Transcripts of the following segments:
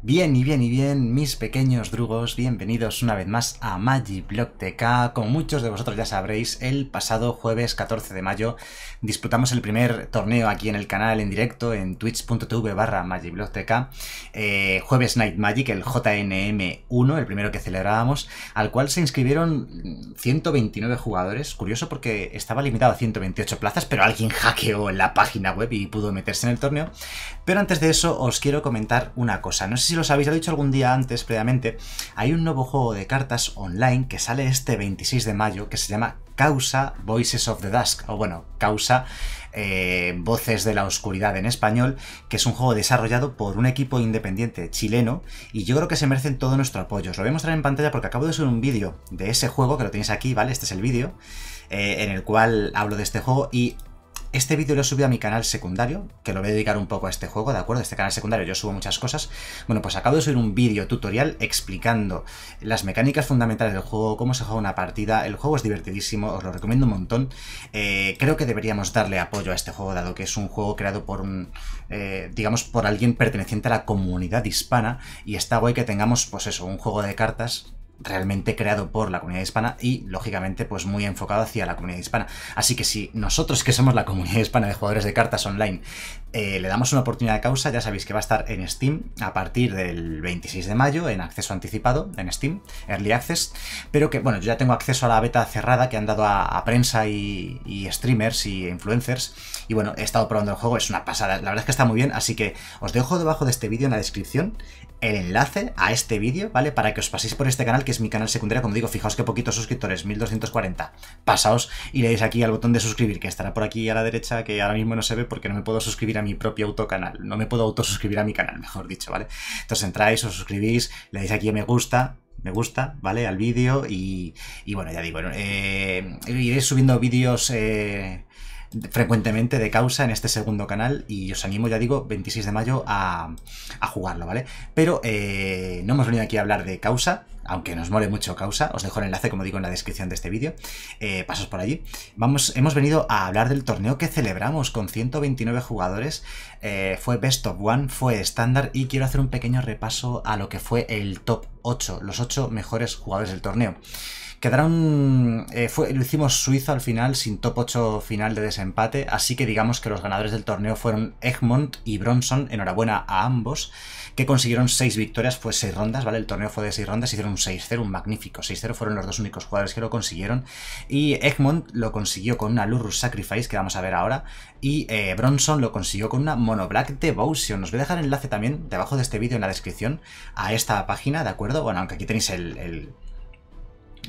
Bien y bien y bien, mis pequeños drugos, bienvenidos una vez más a MagiblockTK. Como muchos de vosotros ya sabréis, el pasado jueves 14 de mayo disputamos el primer torneo aquí en el canal en directo en twitch.tv barra magiblock.tk. Eh, jueves Night Magic, el JNM1, el primero que celebrábamos, al cual se inscribieron 129 jugadores. Curioso porque estaba limitado a 128 plazas, pero alguien hackeó la página web y pudo meterse en el torneo. Pero antes de eso os quiero comentar una cosa, no lo si los he dicho algún día antes, previamente, hay un nuevo juego de cartas online que sale este 26 de mayo que se llama Causa Voices of the Dusk, o bueno, Causa eh, Voces de la Oscuridad en español, que es un juego desarrollado por un equipo independiente chileno y yo creo que se merecen todo nuestro apoyo. Os lo voy a mostrar en pantalla porque acabo de subir un vídeo de ese juego que lo tenéis aquí, ¿vale? Este es el vídeo. Eh, en el cual hablo de este juego y este vídeo lo he subido a mi canal secundario, que lo voy a dedicar un poco a este juego, ¿de acuerdo? Este canal secundario yo subo muchas cosas. Bueno, pues acabo de subir un vídeo tutorial explicando las mecánicas fundamentales del juego, cómo se juega una partida. El juego es divertidísimo, os lo recomiendo un montón. Eh, creo que deberíamos darle apoyo a este juego, dado que es un juego creado por un, eh, digamos, por alguien perteneciente a la comunidad hispana. Y está guay que tengamos, pues eso, un juego de cartas realmente creado por la comunidad hispana y lógicamente pues muy enfocado hacia la comunidad hispana. Así que si nosotros que somos la comunidad hispana de jugadores de cartas online eh, le damos una oportunidad de causa, ya sabéis que va a estar en Steam a partir del 26 de mayo en acceso anticipado en Steam, Early Access, pero que bueno, yo ya tengo acceso a la beta cerrada que han dado a, prensa y, y, streamers y influencers y bueno, he estado probando el juego, es una pasada, la verdad es que está muy bien, así que os dejo debajo de este vídeo en la descripción el enlace a este vídeo, ¿vale? Para que os paséis por este canal, que es mi canal secundario. Como digo, fijaos que poquitos suscriptores, 1240. Pasaos y le dais aquí al botón de suscribir, que estará por aquí a la derecha, que ahora mismo no se ve porque no me puedo suscribir a mi propio autocanal. No me puedo autosuscribir a mi canal, mejor dicho, ¿vale? Entonces entráis, os suscribís, le dais aquí a me gusta, me gusta, ¿vale? Al vídeo y, y bueno, ya digo, eh, iré subiendo vídeos... Eh, frecuentemente de causa en este segundo canal y os animo, ya digo, 26 de mayo a, jugarlo, ¿vale? Pero eh, no hemos venido aquí a hablar de causa, aunque nos mole mucho causa, os dejo el enlace, como digo, en la descripción de este vídeo, eh, pasos por allí. Vamos, hemos venido a hablar del torneo que celebramos con 129 jugadores, eh, fue Best of One, fue estándar y quiero hacer un pequeño repaso a lo que fue el top 8, los 8 mejores jugadores del torneo. Quedaron, eh, lo hicimos suizo al final, sin top 8 final de desempate, así que digamos que los ganadores del torneo fueron Egmont y Bronson, enhorabuena a ambos, que consiguieron 6 victorias, fue 6 rondas, ¿vale? El torneo fue de 6 rondas, hicieron un 6-0, un magnífico 6-0, fueron los dos únicos jugadores que lo consiguieron, y Egmont lo consiguió con una Lurrus Sacrifice, que vamos a ver ahora, y eh, Bronson lo consiguió con una Mono Black Devotion, os voy a dejar el enlace también debajo de este vídeo en la descripción a esta página, ¿de acuerdo? Bueno, aunque aquí tenéis el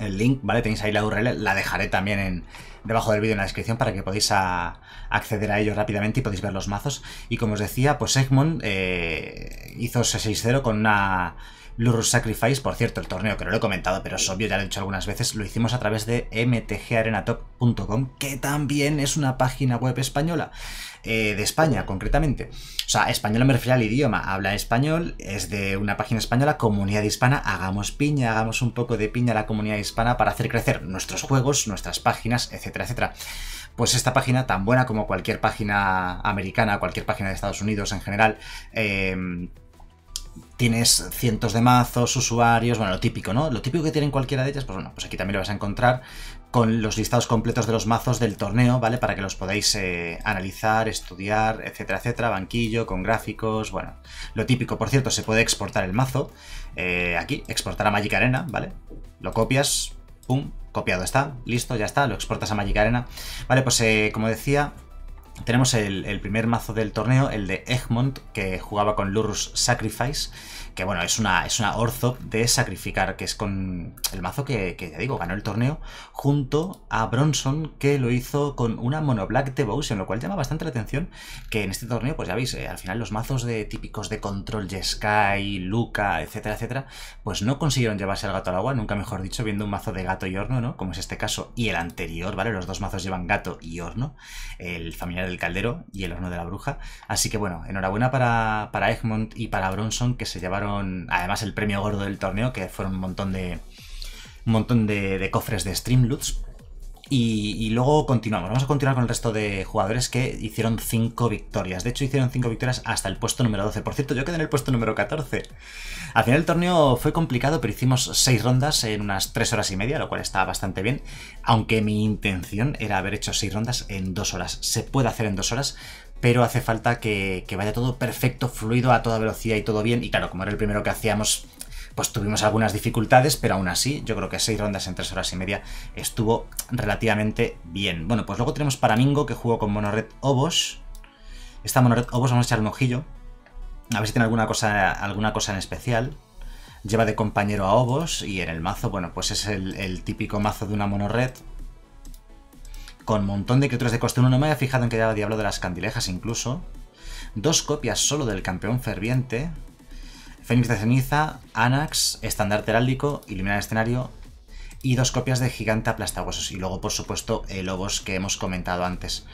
el link, ¿vale? Tenéis ahí la URL, la dejaré también en, debajo del vídeo en la descripción para que podáis acceder a ellos rápidamente y podéis ver los mazos. Y como os decía, pues Egmont eh, hizo 6-0 con una Lurus Sacrifice, por cierto, el torneo que no lo he comentado, pero es obvio, ya lo he dicho algunas veces, lo hicimos a través de mtgarenatop.com, que también es una página web española, eh, de España concretamente. O sea, español me refiero al idioma, habla español, es de una página española, comunidad hispana, hagamos piña, hagamos un poco de piña a la comunidad hispana para hacer crecer nuestros juegos, nuestras páginas, etc etcétera, Pues esta página, tan buena como cualquier página americana, cualquier página de Estados Unidos en general, em, tienes cientos de mazos, usuarios, bueno, lo típico, ¿no? Lo típico que tienen cualquiera de ellas, pues bueno, pues aquí también lo vas a encontrar con los listados completos de los mazos del torneo, ¿vale? Para que los podáis eh, analizar, estudiar, etcétera, etcétera, banquillo, con gráficos, bueno, lo típico, por cierto, se puede exportar el mazo, eh, aquí, exportar a Magic Arena, ¿vale? Lo copias, pum, copiado está, listo, ya está, lo exportas a Magic Arena. Vale, pues eh, como decía, tenemos el, primer mazo del torneo, el de Egmont, que jugaba con Lurus Sacrifice, que bueno, es una, es una orzo de sacrificar, que es con el mazo que, ya digo, ganó el torneo, junto a Bronson, que lo hizo con una mono black devotion, lo cual llama bastante la atención, que en este torneo, pues ya veis, eh, al final los mazos de típicos de Control, Jeskai, Luca, etcétera, etcétera, pues no consiguieron llevarse al gato al agua, nunca mejor dicho, viendo un mazo de gato y horno, ¿no? Como es este caso, y el anterior, ¿vale? Los dos mazos llevan gato y horno, el familiar el caldero y el horno de la bruja. Así que bueno, enhorabuena para, para Egmont y para Bronson, que se llevaron además el premio gordo del torneo, que fueron un montón de, un montón de, de cofres de Streamloots. Y, luego continuamos. Vamos a continuar con el resto de jugadores que hicieron 5 victorias. De hecho, hicieron 5 victorias hasta el puesto número 12. Por cierto, yo quedé en el puesto número 14. Al final el torneo fue complicado, pero hicimos 6 rondas en unas 3 horas y media, lo cual está bastante bien. Aunque mi intención era haber hecho 6 rondas en 2 horas. Se puede hacer en 2 horas, pero hace falta que, que, vaya todo perfecto, fluido, a toda velocidad y todo bien. Y claro, como era el primero que hacíamos, pues tuvimos algunas dificultades, pero aún así yo creo que seis rondas en tres horas y media estuvo relativamente bien. Bueno, pues luego tenemos para Mingo que jugó con Monored Obos. Esta Monored Obos vamos a echar un ojillo. A ver si tiene alguna cosa, alguna cosa en especial. Lleva de compañero a Obos y en el mazo, bueno, pues es el, típico mazo de una monored con montón de criaturas de coste 1. No me había fijado en que lleva Diablo de las Candilejas incluso. Dos copias solo del campeón ferviente. Fénix de ceniza, Anax, estandarte heráldico, iluminar escenario y dos copias de gigante huesos Y luego, por supuesto, el eh, lobos que hemos comentado antes.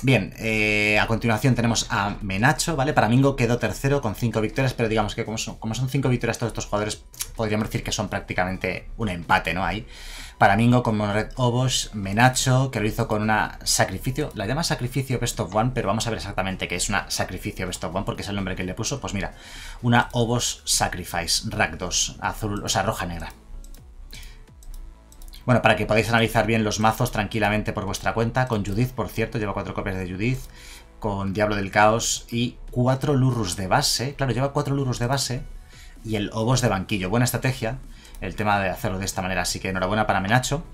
Bien, eh, a continuación tenemos a Menacho, ¿vale? Para Mingo quedó tercero con 5 victorias, pero digamos que como son, como son 5 victorias todos estos jugadores, podríamos decir que son prácticamente un empate, ¿no? Ahí. Para Mingo con red Obos, Menacho, que lo hizo con una sacrificio, la llama sacrificio Best of One, pero vamos a ver exactamente qué es una sacrificio Best of One, porque es el nombre que le puso. Pues mira, una Obos Sacrifice, Rack 2, azul, o sea, roja-negra. Bueno, para que podáis analizar bien los mazos tranquilamente por vuestra cuenta. Con Judith, por cierto, lleva cuatro copias de Judith. Con Diablo del Caos y cuatro Lurrus de base. Claro, lleva cuatro Lurrus de base y el Obos de banquillo. Buena estrategia el tema de hacerlo de esta manera. Así que enhorabuena para Menacho.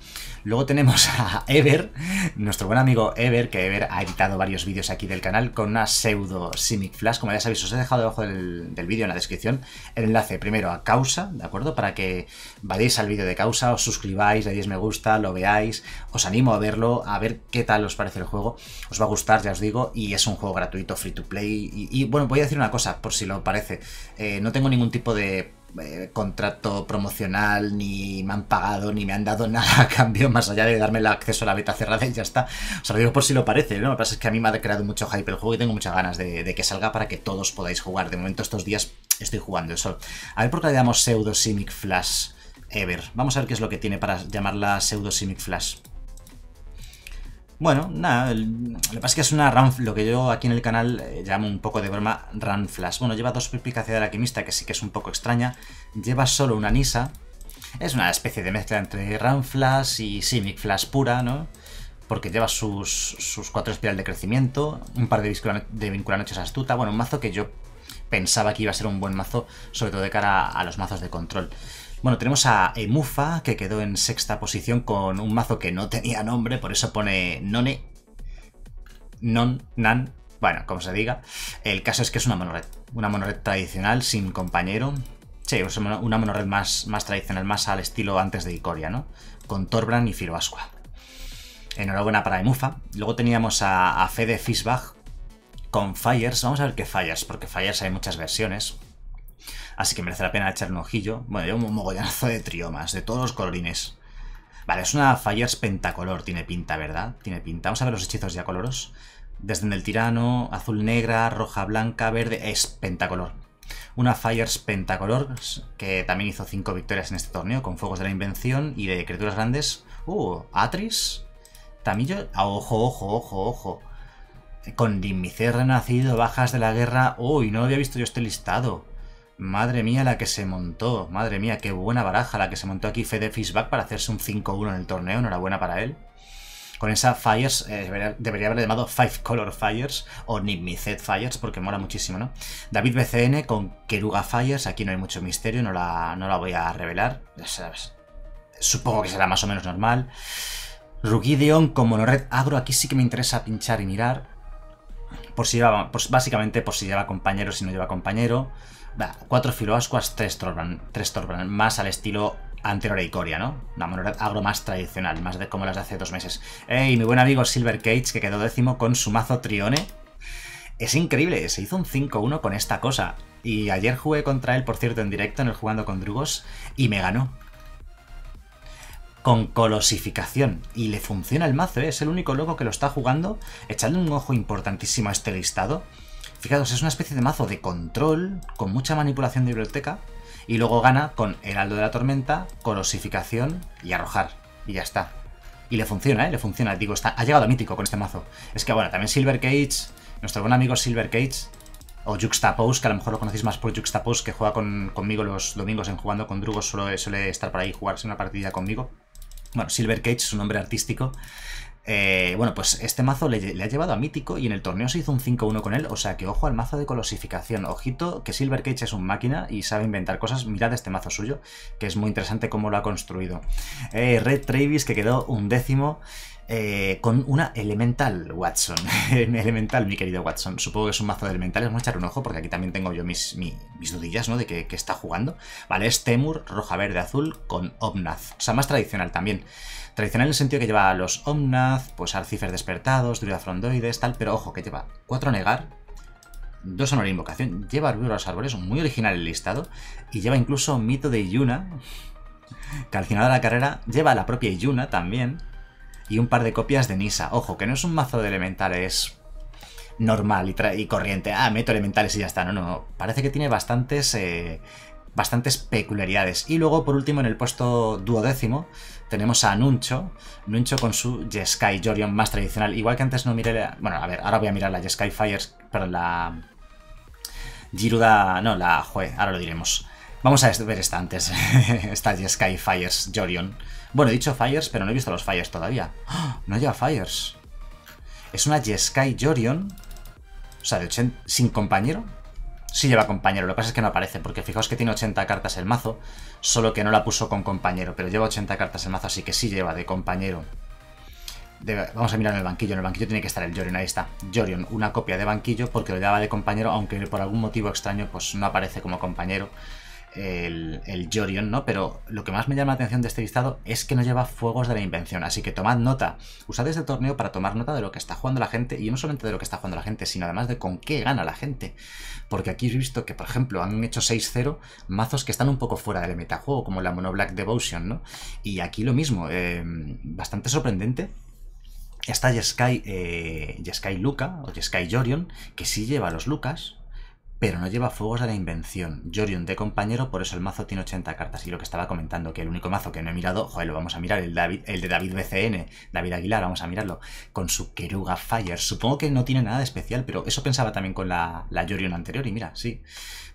Luego tenemos a Ever, nuestro buen amigo Ever, que Ever ha editado varios vídeos aquí del canal con una pseudo Simic Flash. Como ya sabéis, os he dejado debajo del, vídeo en la descripción el enlace primero a Causa, ¿de acuerdo? Para que vayáis al vídeo de Causa, os suscribáis, le deis me gusta, lo veáis. Os animo a verlo, a ver qué tal os parece el juego. Os va a gustar, ya os digo, y es un juego gratuito, free to play. Y, bueno, voy a decir una cosa, por si lo parece. Eh, no tengo ningún tipo de eh, contrato promocional, ni me han pagado, ni me han dado nada a cambio, más allá de darme el acceso a la beta cerrada y ya está. os lo digo por si lo parece, ¿no? Lo que pasa es que a mí me ha creado mucho hype el juego y tengo muchas ganas de, que salga para que todos podáis jugar. De momento estos días estoy jugando el sol, A ver por qué le damos Pseudo Simic Flash Ever. Vamos a ver qué es lo que tiene para llamarla Pseudo Simic Flash. Bueno, nada, lo que pasa es que es una run, lo que yo aquí en el canal eh, llamo un poco de broma Runflash. Bueno, lleva dos duplicación de alquimista, que sí que es un poco extraña. Lleva solo una Nisa. Es una especie de mezcla entre Runflash y simic flash pura, ¿no? Porque lleva sus, cuatro espirales de crecimiento, un par de, vincula, de astuta. Bueno, un mazo que yo pensaba que iba a ser un buen mazo, sobre todo de cara a los mazos de control. Bueno, tenemos a Emufa, que quedó en sexta posición con un mazo que no tenía nombre, por eso pone None, Non, Nan, bueno, como se diga. El caso es que es una monored, una red tradicional sin compañero. Sí, es una monored más, más tradicional, más al estilo antes de Icoria, ¿no? Con Torbran y Firoasqua. Enhorabuena para Emufa. Luego teníamos a, Fede Fishbach con Fires. Vamos a ver qué Fires, porque Fires hay muchas versiones. Así que merece la pena echar un ojillo. Bueno, lleva un mogollanazo de triomas, de todos los colorines. Vale, es una Fire pentacolor, tiene pinta, ¿verdad? Tiene pinta. Vamos a ver los hechizos ya coloros. Desde el tirano, azul negra, roja blanca, verde, es pentacolor. Una Fire pentacolor que también hizo 5 victorias en este torneo con fuegos de la invención y de criaturas grandes. Uh, Atris. Tamillo. Ah, ojo, ojo, ojo, ojo. Con Dimicer renacido, bajas de la guerra. Uy, no había visto yo este listado. Madre mía la que se montó, madre mía, qué buena baraja la que se montó aquí Fede Fishback para hacerse un 5-1 en el torneo, enhorabuena para él. Con esa Fires, eh, debería, haberle llamado Five Color Fires o Nimicet Fires porque mola muchísimo, ¿no? David BCN con Keruga Fires, aquí no hay mucho misterio, no la, no la voy a revelar, ya Supongo que será más o menos normal. Rugideon con Monored Agro, aquí sí que me interesa pinchar y mirar. Por si lleva, básicamente por si lleva compañero, si no lleva compañero. 4 filoascuas, 3 torban, 3 torban, más al estilo anterior y Icoria, ¿no? Una manera agro más tradicional, más de como las de hace dos meses. ¡Ey! Mi buen amigo Silver Cage, que quedó décimo con su mazo Trione. Es increíble, se hizo un 5-1 con esta cosa. Y ayer jugué contra él, por cierto, en directo, en el Jugando con Drugos, y me ganó. Con colosificación. Y le funciona el mazo, ¿eh? es el único loco que lo está jugando. Echadle un ojo importantísimo a este listado es una especie de mazo de control con mucha manipulación de biblioteca y luego gana con Heraldo de la Tormenta, colosificación y Arrojar. Y ya está. Y le funciona, ¿eh? Le funciona. Digo, ha llegado a mítico con este mazo. Es que, bueno, también Silver Cage, nuestro buen amigo Silver Cage, o Juxtapose, que a lo mejor lo conocéis más por Juxtapose, que juega con, conmigo los domingos en Jugando con Drugos, suele, estar por ahí jugarse una partida conmigo. Bueno, Silver Cage, un nombre artístico, eh, bueno, pues este mazo le, ha llevado a Mítico y en el torneo se hizo un 5-1 con él, o sea que ojo al mazo de colosificación. Ojito que Silver Cage es un máquina y sabe inventar cosas. Mirad este mazo suyo, que es muy interesante cómo lo ha construido. Eh, Red Travis, que quedó un décimo. Eh, con una Elemental Watson. elemental, mi querido Watson. Supongo que es un mazo de elementales. Vamos a echar un ojo porque aquí también tengo yo mis, dudillas, ¿no? De que, está jugando. Vale, es Temur, roja, verde, azul con Omnath. O sea, más tradicional también. Tradicional en el sentido que lleva a los Omnath, pues Arcifers Despertados, Druida Frondoides, tal, pero ojo, que lleva 4 Negar, 2 Honor e Invocación, lleva Arburo a los Árboles, muy original el listado, y lleva incluso Mito de Yuna, que al final de la carrera lleva la propia Yuna también, y un par de copias de Nisa. Ojo, que no es un mazo de elementales normal y, corriente. Ah, meto elementales y ya está. No, no, parece que tiene bastantes eh, bastantes peculiaridades. Y luego, por último, en el puesto duodécimo, tenemos a Nuncho, Nuncho con su Sky Jorion más tradicional. Igual que antes no miré... Bueno, a ver, ahora voy a mirar la Jeskai Fires, pero la... Giruda... No, la... Jue, ahora lo diremos. Vamos a ver esta antes, esta Jeskai Fires Jorion. Bueno, he dicho Fires, pero no he visto los Fires todavía. ¡Ah! No lleva Fires. Es una Jeskai Jorion. O sea, de 80... sin compañero. Sí lleva compañero, lo que pasa es que no aparece, porque fijaos que tiene 80 cartas el mazo, solo que no la puso con compañero, pero lleva 80 cartas el mazo, así que sí lleva de compañero. vamos a mirar en el banquillo, en el banquillo tiene que estar el Jorion, ahí está. Jorion, una copia de banquillo, porque lo lleva de compañero, aunque por algún motivo extraño pues no aparece como compañero el, el ¿no? Pero lo que más me llama la atención de este listado es que no lleva fuegos de la invención, así que tomad nota, usad este torneo para tomar nota de lo que está jugando la gente, y no solamente de lo que está jugando la gente, sino además de con qué gana la gente. Porque aquí he visto que, por ejemplo, han hecho 6-0 mazos que están un poco fuera del metajuego, como la Mono Black Devotion, ¿no? Y aquí lo mismo, em, bastante sorprendente, está Jeskai, eh, Luca o Jeskai Jorion, que sí lleva los Lucas, pero no lleva fuegos de la invención. Jorion de compañero, por eso el mazo tiene 80 cartas. Y lo que estaba comentando, que el único mazo que no he mirado, joder, lo vamos a mirar, el, el de David BCN, David Aguilar, vamos a mirarlo, con su Keruga Fire. Supongo que no tiene nada de especial, pero eso pensaba también con la, la anterior, y mira, sí.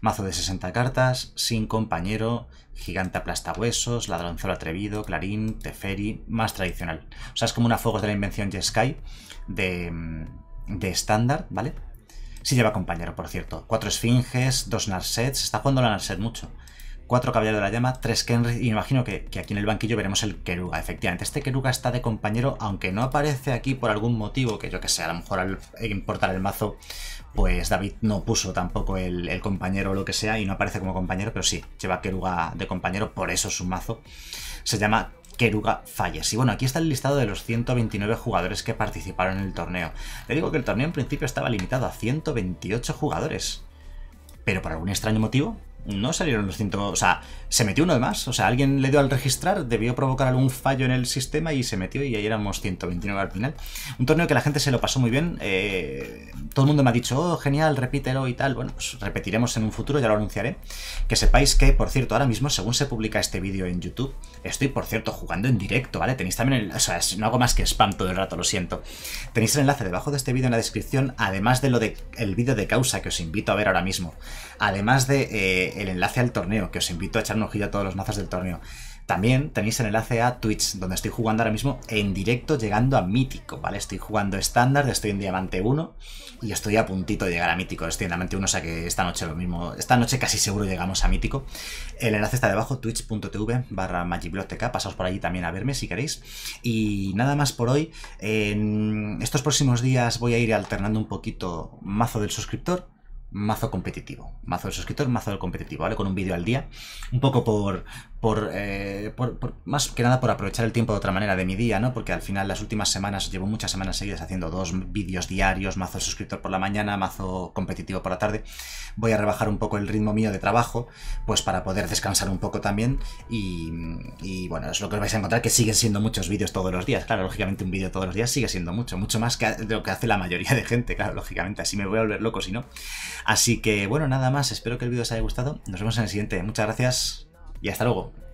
Mazo de 60 cartas, sin compañero, gigante huesos, ladronzuelo atrevido, clarín, teferi, más tradicional. O sea, es como una fuegos de la invención Jeskai de mm, estándar, ¿vale? Sí lleva compañero, por cierto. Cuatro esfinges, dos narsets. Está jugando la narset mucho. Cuatro caballeros de la llama, tres Kenry. Y imagino que, aquí en el banquillo veremos el Keruga. Efectivamente, este Keruga está de compañero, aunque no aparece aquí por algún motivo, que yo que sé, a lo mejor al importar el mazo, pues David no puso tampoco el, compañero o lo que sea y no aparece como compañero, pero sí, lleva Keruga de compañero, por eso es mazo. Se llama Queruga Falles. Y bueno, aquí está el listado de los 129 jugadores que participaron en el torneo. Le digo que el torneo en principio estaba limitado a 128 jugadores. Pero por algún extraño motivo, no salieron los 100... O sea, se metió uno de más. O sea, alguien le dio al registrar, debió provocar algún fallo en el sistema y se metió y ahí éramos 129 al final. Un torneo que la gente se lo pasó muy bien. Eh, todo el mundo me ha dicho, oh, genial, repítelo y tal. Bueno, pues repetiremos en un futuro, ya lo anunciaré. Que sepáis que, por cierto, ahora mismo, según se publica este vídeo en YouTube, estoy, por cierto, jugando en directo, ¿vale? Tenéis también el... O sea, no hago más que spam todo el rato, lo siento. Tenéis el enlace debajo de este vídeo en la descripción, además de lo de el vídeo de causa que os invito a ver ahora mismo. Además de eh, el enlace al torneo, que os invito a echar un ojillo a todos los mazos del torneo. También tenéis el enlace a Twitch, donde estoy jugando ahora mismo en directo llegando a Mítico, ¿vale? Estoy jugando estándar, estoy en Diamante 1 y estoy a puntito de llegar a Mítico. Estoy en Diamante 1, o sea que esta noche lo mismo, esta noche casi seguro llegamos a Mítico. El enlace está debajo, twitch.tv barra magibloteca, pasaos por allí también a verme si queréis. Y nada más por hoy, en estos próximos días voy a ir alternando un poquito mazo del suscriptor, mazo competitivo. Mazo del suscriptor, mazo del competitivo, ¿vale? Con un vídeo al día. Un poco por, eh, por, más que nada por aprovechar el tiempo de otra manera de mi día, ¿no? Porque al final las últimas semanas llevo muchas semanas seguidas haciendo dos vídeos diarios, mazo suscriptor por la mañana, mazo competitivo por la tarde. Voy a rebajar un poco el ritmo mío de trabajo, pues para poder descansar un poco también y, bueno, es lo que vais a encontrar que siguen siendo muchos vídeos todos los días. Claro, lógicamente un vídeo todos los días sigue siendo mucho, mucho más que lo que hace la mayoría de gente, claro, lógicamente, así me voy a volver loco si no. Así que bueno, nada más, espero que el vídeo os haya gustado. Nos vemos en el siguiente. Muchas gracias y hasta luego.